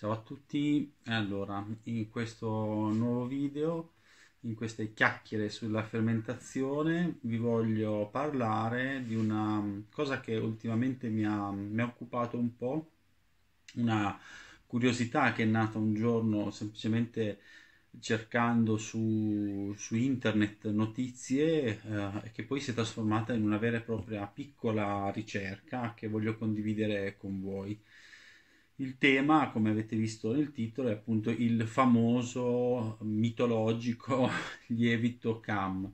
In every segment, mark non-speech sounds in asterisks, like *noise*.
Ciao a tutti, allora in questo nuovo video, in queste chiacchiere sulla fermentazione, vi voglio parlare di una cosa che ultimamente mi ha, mi ha occupato un po', una curiosità che è nata un giorno semplicemente cercando su, su internet notizie eh, che poi si è trasformata in una vera e propria piccola ricerca che voglio condividere con voi. Il tema, come avete visto nel titolo, è appunto il famoso mitologico *laughs* lievito cam.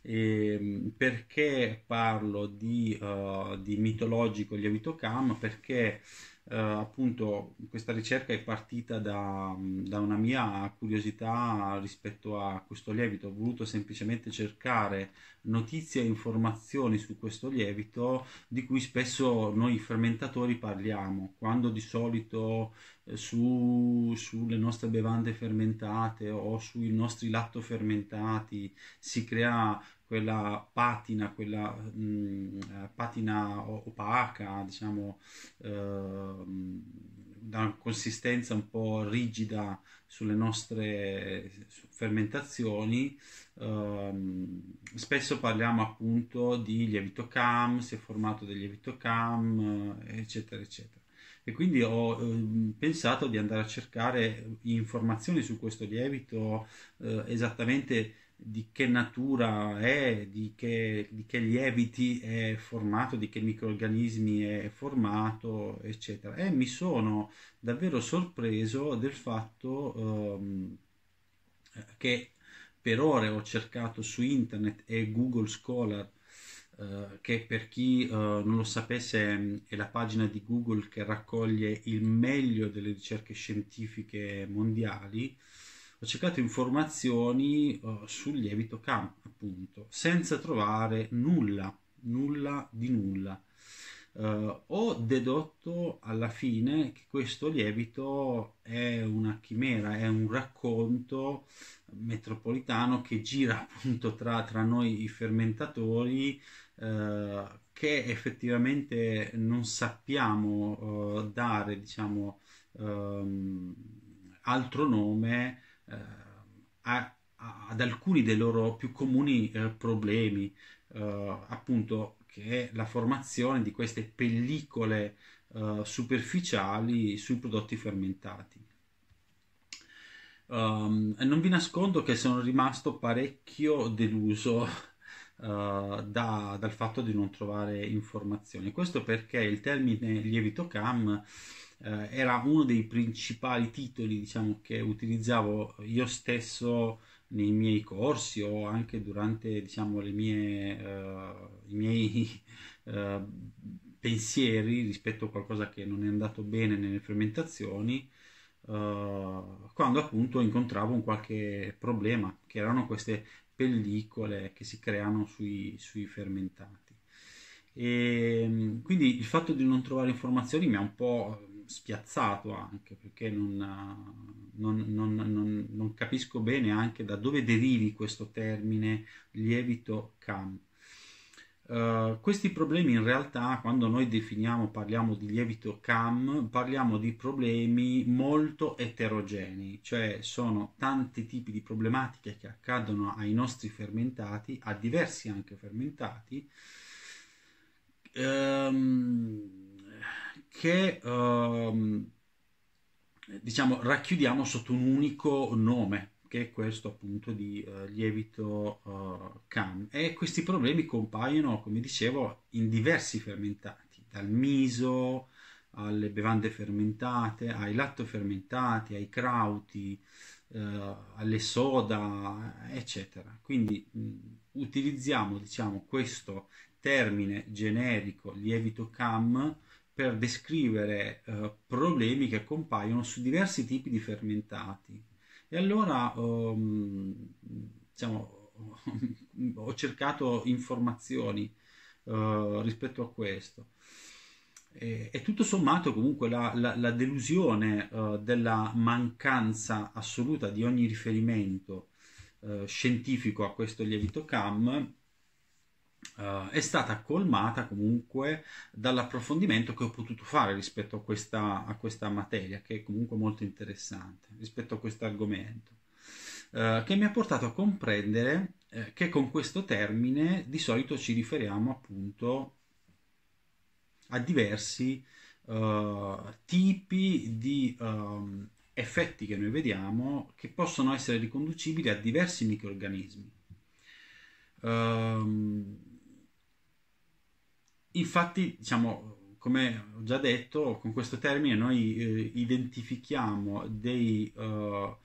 E ehm, perché parlo di, uh, di mitologico lievito cam? Perché eh, appunto questa ricerca è partita da, da, una mia curiosità rispetto a questo lievito, ho voluto semplicemente cercare notizie e informazioni su questo lievito di cui spesso noi fermentatori parliamo, quando di solito su, sulle nostre bevande fermentate o sui nostri latto fermentati, si crea quella patina, quella mh, mm, eh, patina opaca, diciamo, eh, da una consistenza un po' rigida sulle nostre fermentazioni. Eh, spesso parliamo appunto di lievito cam, si è formato del lievito cam, eh, eccetera, eccetera e quindi ho eh, pensato di andare a cercare informazioni su questo lievito eh, esattamente di che natura è, di che, di che, lieviti è formato, di che microorganismi è formato, eccetera. E mi sono davvero sorpreso del fatto ehm, che per ore ho cercato su internet e Google Scholar eh, che per chi eh, non lo sapesse mm, è la pagina di Google che raccoglie il meglio delle ricerche scientifiche mondiali, ho cercato informazioni eh, sul lievito CAM, appunto, senza trovare nulla, nulla di nulla eh, ho dedotto alla fine che questo lievito è una chimera, è un racconto metropolitano che gira appunto tra, tra noi i fermentatori eh, che effettivamente non sappiamo eh, dare diciamo ehm, altro nome eh, a, a, ad alcuni dei loro più comuni eh, problemi eh, appunto che è la formazione di queste pellicole uh, superficiali sui prodotti fermentati. Um, non vi nascondo che sono rimasto parecchio deluso Uh, da, dal fatto di non trovare informazioni. Questo perché il termine lievito cam uh, era uno dei principali titoli diciamo, che utilizzavo io stesso nei miei corsi o anche durante diciamo, mie, uh, i miei uh, *laughs* pensieri rispetto a qualcosa che non è andato bene nelle fermentazioni, uh, quando appunto incontravo un qualche problema, che erano queste pellicole che si creano sui, sui fermentati. E, ehm, quindi il fatto di non trovare informazioni mi ha un po' spiazzato anche perché non, non, non, non, capisco bene anche da dove derivi questo termine lievito CAM. Uh, eh, questi problemi in realtà quando noi definiamo, parliamo di lievito CAM, parliamo di problemi molto eterogenei, cioè sono tanti tipi di problematiche che accadono ai nostri fermentati, a diversi anche fermentati. Um, che ehm, diciamo racchiudiamo sotto un unico nome che è questo appunto di eh, lievito eh, can e questi problemi compaiono come dicevo in diversi fermentati dal miso alle bevande fermentate ai latto fermentati ai crauti eh, alle soda eccetera quindi mh, utilizziamo diciamo questo termine generico lievito cam per descrivere eh, problemi che compaiono su diversi tipi di fermentati. E allora um, diciamo, *laughs* ho cercato informazioni uh, rispetto a questo. E, e, tutto sommato comunque la, la, la delusione uh, della mancanza assoluta di ogni riferimento uh, scientifico a questo lievito CAM Uh, è stata colmata comunque dall'approfondimento che ho potuto fare rispetto a questa, a questa, materia, che è comunque molto interessante, rispetto a questo argomento, uh, che mi ha portato a comprendere eh, che con questo termine di solito ci riferiamo appunto a diversi uh, tipi di um, effetti che noi vediamo che possono essere riconducibili a diversi microrganismi. Um, infatti, diciamo, come ho già detto, con questo termine noi eh, identifichiamo dei, uh, uh,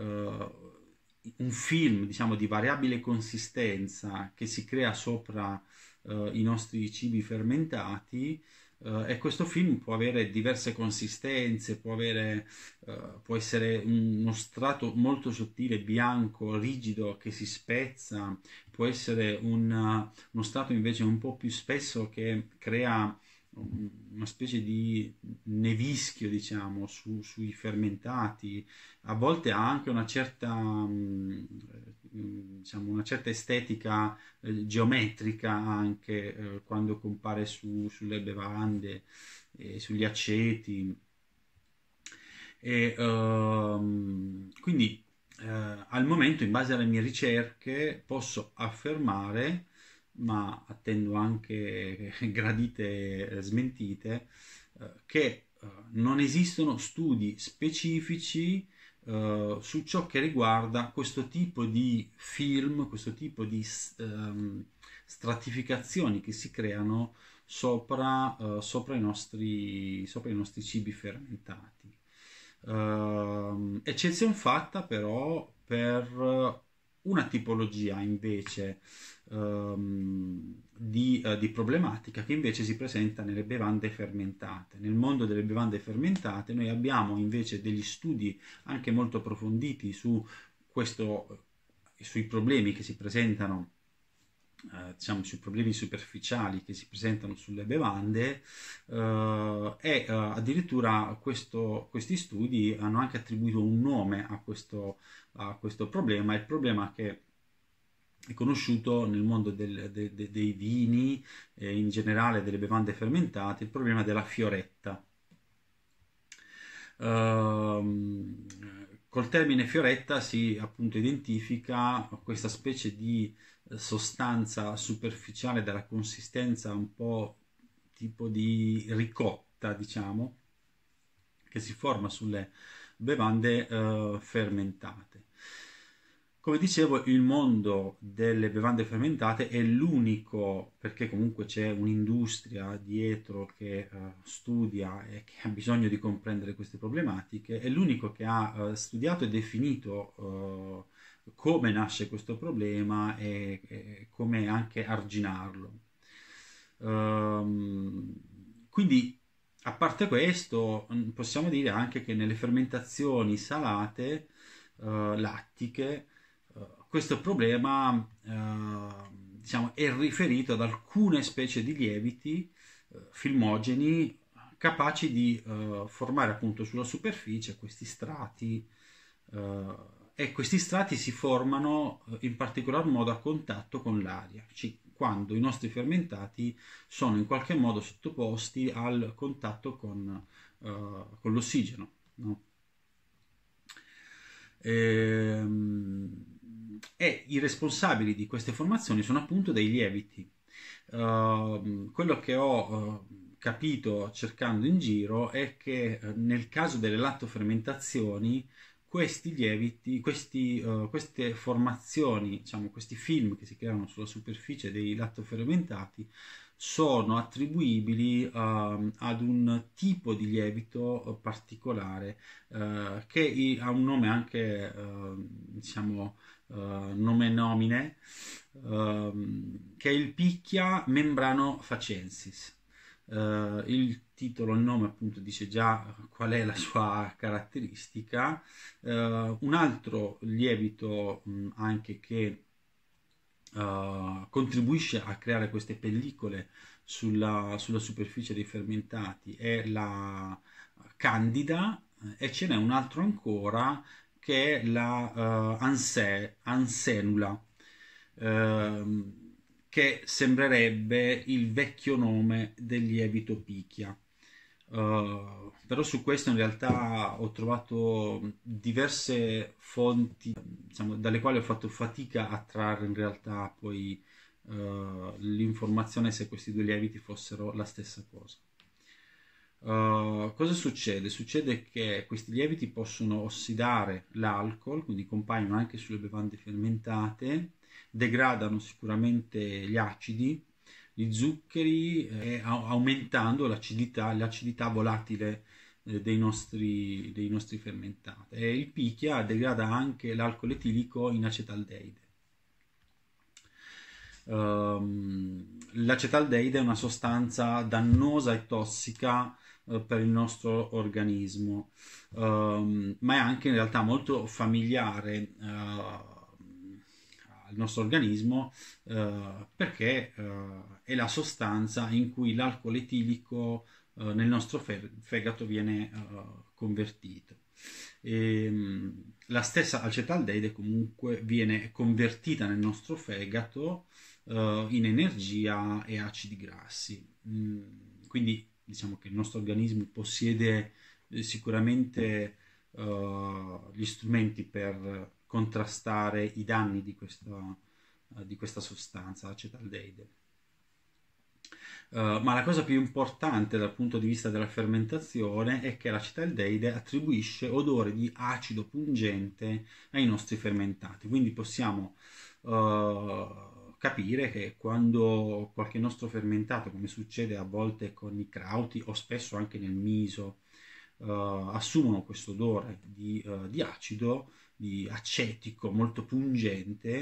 un film diciamo, di variabile consistenza che si crea sopra uh, i nostri cibi fermentati Uh, e questo film può avere diverse consistenze, può, avere, uh, può, essere uno strato molto sottile, bianco, rigido, che si spezza, può essere una, uno strato invece un po' più spesso che crea una specie di nevischio, diciamo, su, sui fermentati, a volte ha anche una certa, mm, diciamo, una certa estetica eh, geometrica anche eh, quando compare su, sulle bevande, eh, sugli aceti. E, ehm, quindi eh, al momento, in base alle mie ricerche, posso affermare ma attendo anche *laughs* gradite smentite, eh, che eh, non esistono studi specifici Uh, su ciò che riguarda questo tipo di film, questo tipo di um, stratificazioni che si creano sopra, uh, sopra, i, nostri, sopra i, nostri, cibi fermentati. Uh, ehm, eccezione fatta però per una tipologia invece ehm, di, eh, di, problematica che invece si presenta nelle bevande fermentate. Nel mondo delle bevande fermentate noi abbiamo invece degli studi anche molto approfonditi su questo, sui problemi che si presentano eh, diciamo sui problemi superficiali che si presentano sulle bevande eh, e eh, addirittura questo, questi studi hanno anche attribuito un nome a questo, a questo problema, il problema che è conosciuto nel mondo del, de, de, dei vini e eh, in generale delle bevande fermentate il problema della fioretta. Uh, col termine fioretta si appunto identifica questa specie di eh, sostanza superficiale dalla consistenza un po' tipo di ricotta, diciamo, che si forma sulle bevande eh, fermentate. Come dicevo, il mondo delle bevande fermentate è l'unico, perché comunque c'è un'industria dietro che uh, studia e che ha bisogno di comprendere queste problematiche, è l'unico che ha uh, studiato e definito uh, come nasce questo problema e, e come anche arginarlo. Um, quindi, a parte questo, mm, possiamo dire anche che nelle fermentazioni salate, lattiche, questo problema eh, diciamo, è riferito ad alcune specie di lieviti eh, filmogeni capaci di eh, formare appunto sulla superficie questi strati eh, e questi strati si formano eh, in particolar modo a contatto con l'aria, quando i nostri fermentati sono in qualche modo sottoposti al contatto con, eh, con l'ossigeno. No? Ehm i responsabili di queste formazioni sono appunto dei lieviti. Uh, quello che ho uh, capito cercando in giro è che uh, nel caso delle lattofermentazioni questi lieviti, questi, eh, queste formazioni, diciamo, questi film che si creano sulla superficie dei lattofermentati sono attribuibili ehm, ad un tipo di lievito particolare che ha un nome anche ehm, diciamo uh, nome nomine, uh, che è il Picchia Membrano Facensis. Uh, il titolo, il nome appunto dice già qual è la sua caratteristica. Eh, un altro lievito mh, anche che contribuisce a creare queste pellicole sulla, sulla, superficie dei fermentati è la candida e ce n'è un altro ancora che è la uh, anse, ansenula, uh, che sembrerebbe il vecchio nome del lievito picchia. Uh, eh, però su questo in realtà ho trovato diverse fonti diciamo, dalle quali ho fatto fatica a trarre in realtà poi uh, l'informazione se questi due lieviti fossero la stessa cosa. Eh, cosa succede? Succede che questi lieviti possono ossidare l'alcol, quindi compaiono anche sulle bevande fermentate, degradano sicuramente gli acidi, gli zuccheri, eh, aumentando l'acidità, l'acidità volatile eh, dei, nostri, dei nostri fermentati. E il picchia degrada anche l'alcol etilico in acetaldeide. Um, l'acetaldeide è una sostanza dannosa e tossica eh, per il nostro organismo, um, ma è anche in realtà molto familiare uh, al nostro organismo uh, perché uh, è la sostanza in cui l'alcol etilico nel nostro fe- fegato viene convertito. E, um, la stessa acetaldeide comunque viene convertita nel nostro fegato in energia e acidi grassi. Mm, quindi diciamo che il nostro organismo possiede eh, sicuramente uh, gli strumenti per contrastare i danni di questa, uh, di questa sostanza, acetaldeide. Uh, ma la cosa più importante dal punto di vista della fermentazione è che l'acetaldeide attribuisce odore di acido pungente ai nostri fermentati, quindi possiamo capire che quando qualche nostro fermentato, come succede a volte con i crauti o spesso anche nel miso, eh, assumono questo odore di, eh, di, acido, di acetico molto pungente,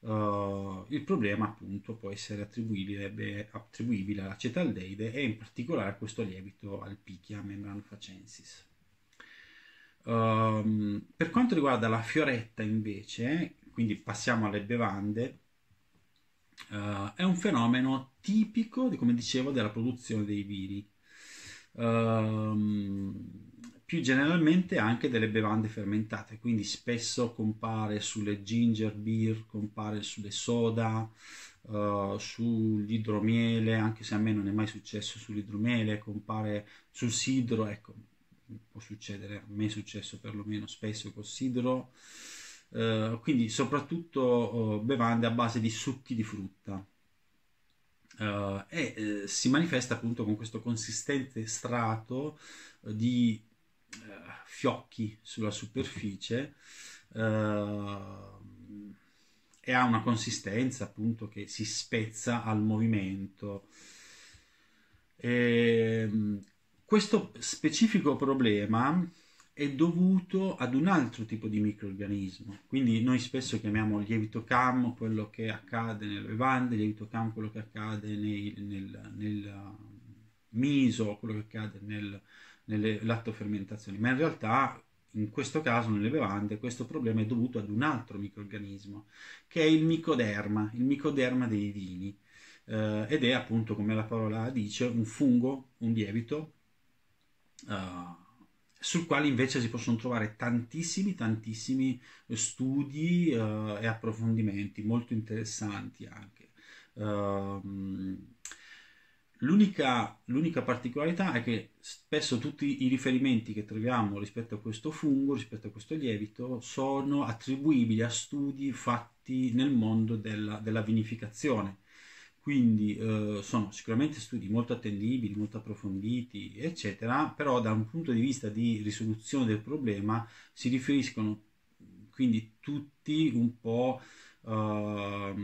eh, il problema appunto può essere attribuibile, attribuibile all'acetaldeide e in particolare a questo lievito alpichia membrano facensis. Ehm, per quanto riguarda la fioretta invece, quindi passiamo alle bevande, Uh, è un fenomeno tipico, come dicevo, della produzione dei vini, uh, più generalmente anche delle bevande fermentate, quindi spesso compare sulle ginger beer, compare sulle soda, uh, sull'idromiele, anche se a me non è mai successo sull'idromiele, compare sul sidro, ecco, può succedere, a me è successo perlomeno spesso col sidro eh, quindi soprattutto oh, bevande a base di succhi di frutta. Uh, e eh, si manifesta appunto con questo consistente strato eh, di eh, fiocchi sulla superficie e ha una consistenza appunto che si spezza al movimento. E, ehm, questo specifico problema è dovuto ad un altro tipo di microorganismo. Quindi noi spesso chiamiamo lievito cam quello che accade nelle bevande, lievito cam quello che accade nei, nel, nel, miso, quello che accade nel, nelle lattofermentazioni, ma in realtà in questo caso nelle bevande questo problema è dovuto ad un altro microorganismo che è il micoderma, il micoderma dei vini eh, ed è appunto come la parola dice un fungo, un lievito eh, sul quale invece si possono trovare tantissimi, tantissimi eh, studi eh, e approfondimenti molto interessanti anche. Uh, l'unica, l'unica particolarità è che spesso tutti i riferimenti che troviamo rispetto a questo fungo, rispetto a questo lievito, sono attribuibili a studi fatti nel mondo della, della vinificazione quindi eh, sono sicuramente studi molto attendibili, molto approfonditi, eccetera, però da un punto di vista di risoluzione del problema si riferiscono quindi tutti un po' eh,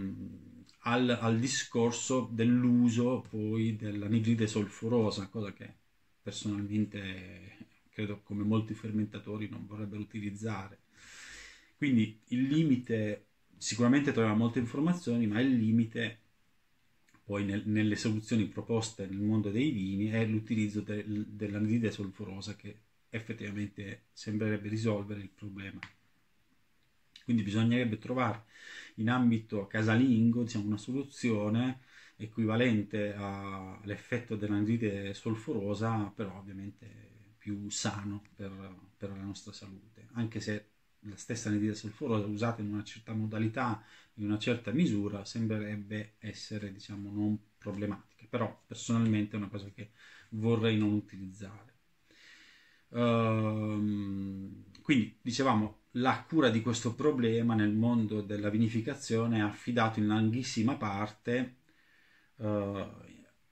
al, al, discorso dell'uso poi dell'anidride solforosa, cosa che personalmente credo come molti fermentatori non vorrebbero utilizzare. Quindi il limite, sicuramente troviamo molte informazioni, ma il limite poi nel, nelle soluzioni proposte nel mondo dei vini è l'utilizzo de, dell'anidride solforosa che effettivamente sembrerebbe risolvere il problema. Quindi bisognerebbe trovare in ambito casalingo diciamo, una soluzione equivalente all'effetto dell'anidride solforosa, però ovviamente più sano per, per la nostra salute, anche se la stessa anidride solforosa usata in una certa modalità, in una certa misura, sembrerebbe essere diciamo, non problematica, però personalmente è una cosa che vorrei non utilizzare. Ehm, quindi dicevamo la cura di questo problema nel mondo della vinificazione è affidato in larghissima parte eh,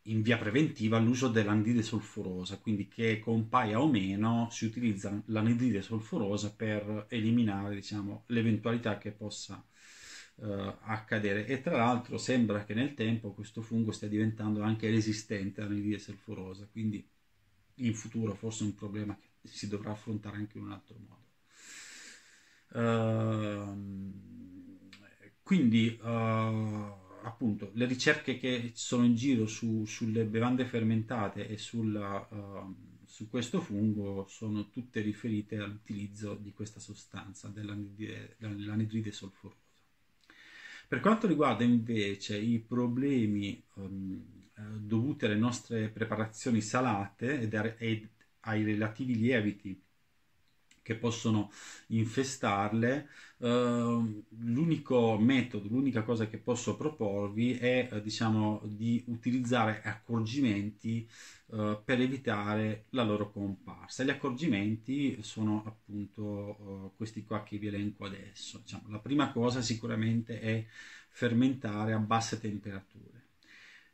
in via preventiva l'uso dell'anidride solforosa, quindi che compaia o meno si utilizza l'anidride solforosa per eliminare diciamo, l'eventualità che possa eh, accadere. E tra l'altro sembra che nel tempo questo fungo stia diventando anche resistente all'anidride solforosa, quindi in futuro forse è un problema che si dovrà affrontare anche in un altro modo. Uh, quindi uh, appunto le ricerche che sono in giro su, sulle bevande fermentate e sulla, uh, su questo fungo sono tutte riferite all'utilizzo di questa sostanza dell'anidride, solforosa. Per quanto riguarda invece i problemi um, dovuti alle nostre preparazioni salate ed ai relativi lieviti che possono infestarle. Uh, l'unico metodo, l'unica cosa che posso proporvi è eh, diciamo di utilizzare accorgimenti uh, per evitare la loro comparsa. Gli accorgimenti sono appunto uh, questi qua che vi elenco adesso. Diciamo, la prima cosa sicuramente è fermentare a basse temperature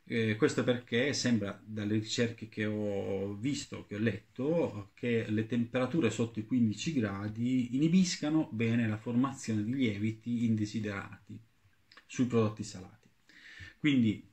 eh, questo perché sembra dalle ricerche che ho visto, che ho letto, che le temperature sotto i 15 gradi inibiscano bene la formazione di lieviti indesiderati sui prodotti salati. Quindi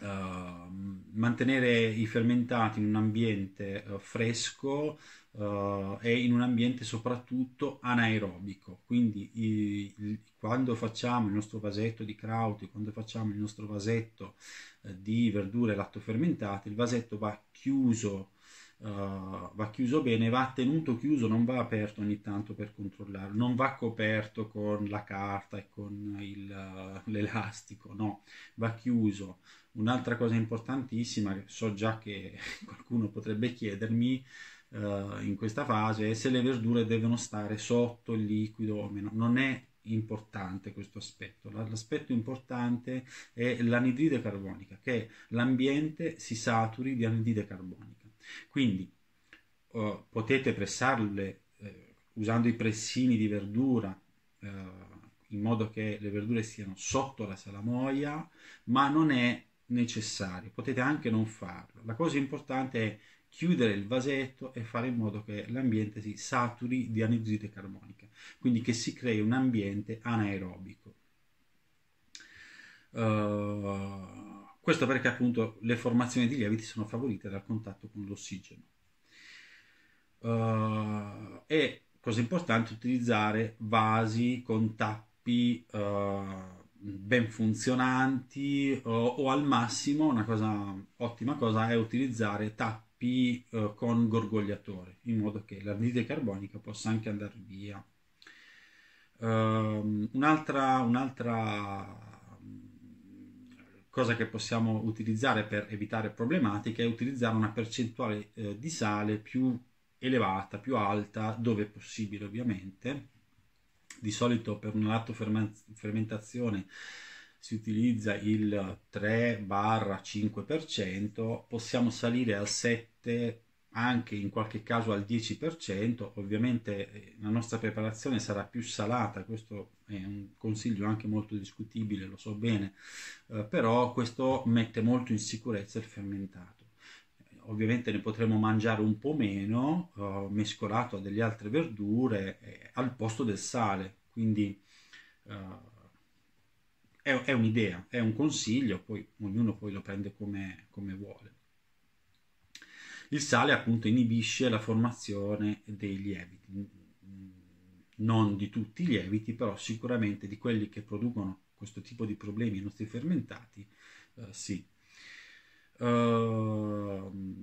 Ehm, mantenere i fermentati in un ambiente uh, fresco uh, e in un ambiente soprattutto anaerobico. Quindi i, i, quando facciamo il nostro vasetto di kraut, quando facciamo il nostro vasetto eh, di verdure lattofermentate, il vasetto va chiuso. va chiuso bene, va tenuto chiuso, non va aperto ogni tanto per controllarlo, non va coperto con la carta e con il, l'elastico, no, va chiuso Un'altra cosa importantissima, che so già che *laughs* qualcuno potrebbe chiedermi eh, in questa fase, è se le verdure devono stare sotto il liquido o meno. Non è importante questo aspetto. L'aspetto importante è l'anidride carbonica, che l'ambiente si saturi di anidride carbonica. Quindi eh, potete pressarle eh, usando i pressini di verdura eh, in modo che le verdure siano sotto la salamoia, ma non è necessario, potete anche non farlo. La cosa importante è chiudere il vasetto e fare in modo che l'ambiente si saturi di anidride carbonica, quindi che si crei un ambiente anaerobico. Uh, questo perché appunto le formazioni di lieviti sono favorite dal contatto con l'ossigeno. Uh, e cosa importante utilizzare vasi con tappi uh, ben funzionanti o, eh, o, al massimo una cosa ottima cosa è utilizzare tappi eh, con gorgogliatore in modo che l'anidride carbonica possa anche andare via um, un'altra, un'altra mm, cosa che possiamo utilizzare per evitare problematiche è utilizzare una percentuale eh, di sale più elevata più alta dove possibile ovviamente di solito per un lato fermentazione si utilizza il 3-5%, possiamo salire al 7% anche in qualche caso al 10%, ovviamente eh, la nostra preparazione sarà più salata, questo è un consiglio anche molto discutibile, lo so bene, eh, però questo mette molto in sicurezza il fermentato ovviamente ne potremo mangiare un po' meno, eh, mescolato a delle altre verdure, eh, al posto del sale. Quindi eh, è, è, un'idea, è un consiglio, poi ognuno poi lo prende come, come vuole. Il sale appunto inibisce la formazione dei lieviti, non di tutti i lieviti, però sicuramente di quelli che producono questo tipo di problemi i nostri fermentati, eh, sì. Ehm,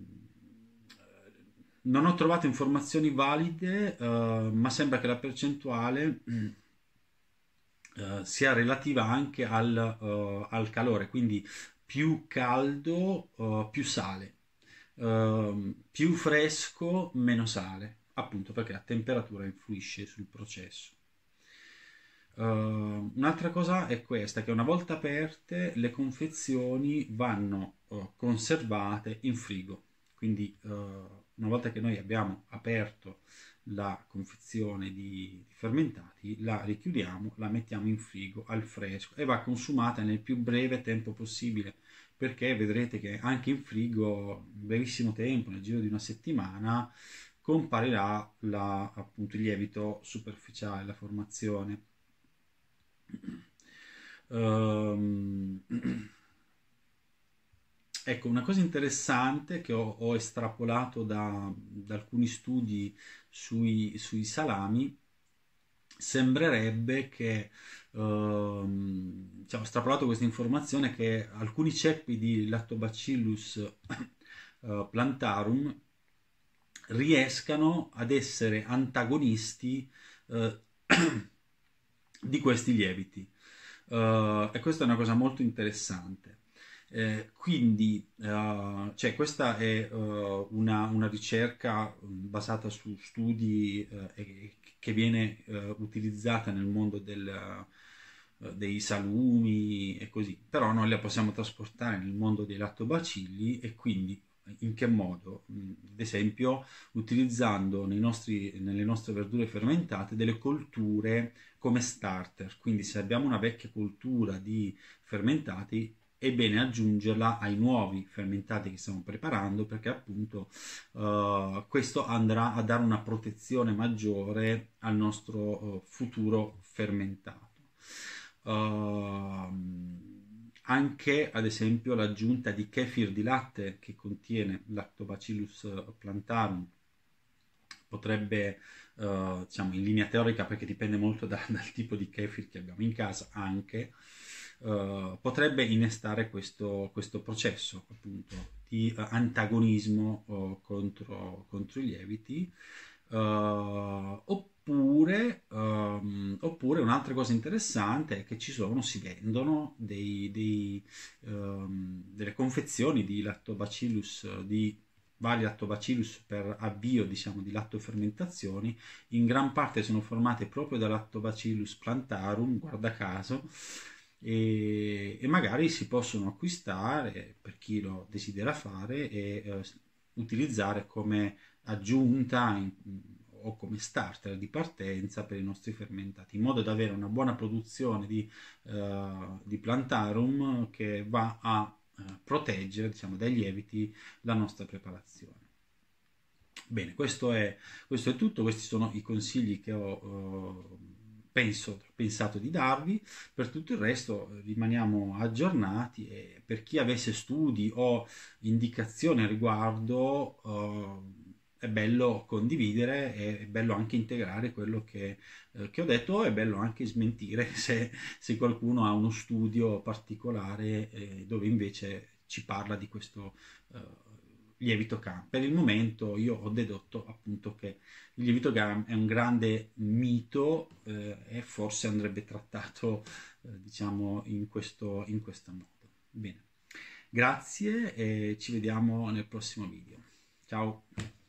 non ho trovato informazioni valide, ehm, ma sembra che la percentuale eh, sia relativa anche al, eh, al calore, quindi più caldo eh, più sale, ehm, più fresco meno sale, appunto perché la temperatura influisce sul processo. Uh, un'altra cosa è questa, che una volta aperte le confezioni vanno eh, conservate in frigo. Quindi uh, una volta che noi abbiamo aperto la confezione di, di fermentati, la richiudiamo, la mettiamo in frigo al fresco e va consumata nel più breve tempo possibile perché vedrete che anche in frigo, in brevissimo tempo, nel giro di una settimana, comparirà la, appunto, il lievito superficiale, la formazione. Um, *clears throat* Ecco, una cosa interessante che ho, ho estrapolato da, da, alcuni studi sui, sui salami, sembrerebbe che, ehm, cioè, ho estrapolato questa informazione che alcuni ceppi di Lactobacillus *coughs* eh, plantarum riescano ad essere antagonisti eh, *coughs* di questi lieviti. Eh, e questa è una cosa molto interessante. Eh, quindi uh, cioè, questa è uh, una, una, ricerca mm, basata su studi uh, che viene utilizzata nel mondo del, dei salumi e così, però noi la possiamo trasportare nel mondo dei lattobacilli e quindi in che modo? Mm, ad esempio utilizzando nostri, nelle nostre verdure fermentate delle colture come starter, quindi se abbiamo una vecchia coltura di fermentati è bene aggiungerla ai nuovi fermentati che stiamo preparando perché appunto eh, questo andrà a dare una protezione maggiore al nostro eh, futuro fermentato. Uh, anche ad esempio l'aggiunta di kefir di latte che contiene lactobacillus plantarum potrebbe eh, diciamo in linea teorica perché dipende molto da, dal tipo di kefir che abbiamo in casa anche eh, potrebbe innestare questo, questo, processo appunto di eh, antagonismo oh, contro, contro, i lieviti. Eh, oppure, ehm, oppure un'altra cosa interessante è che ci sono, si vendono dei, dei, ehm, delle confezioni di lactobacillus di vari lattobacillus per avvio diciamo, di lattofermentazioni, in gran parte sono formate proprio da lattobacillus plantarum, guarda caso, e, e, magari si possono acquistare per chi lo desidera fare e eh, utilizzare come aggiunta in, o come starter di partenza per i nostri fermentati, in modo da avere una buona produzione di, eh, di plantarum che va a eh, proteggere diciamo, dai lieviti la nostra preparazione. Bene, questo è, questo è tutto, questi sono i consigli che ho eh, penso, pensato di darvi, per tutto il resto eh, rimaniamo aggiornati e per chi avesse studi o indicazioni a riguardo eh, è bello condividere, è, bello anche integrare quello che, eh, che ho detto, è bello anche smentire *laughs* se, se qualcuno ha uno studio particolare eh, dove invece ci parla di questo eh, lievito can. Per il momento io ho dedotto appunto che il lievito è un grande mito eh, e forse andrebbe trattato, eh, diciamo, in questo, in questo modo. Bene, grazie e ci vediamo nel prossimo video. Ciao!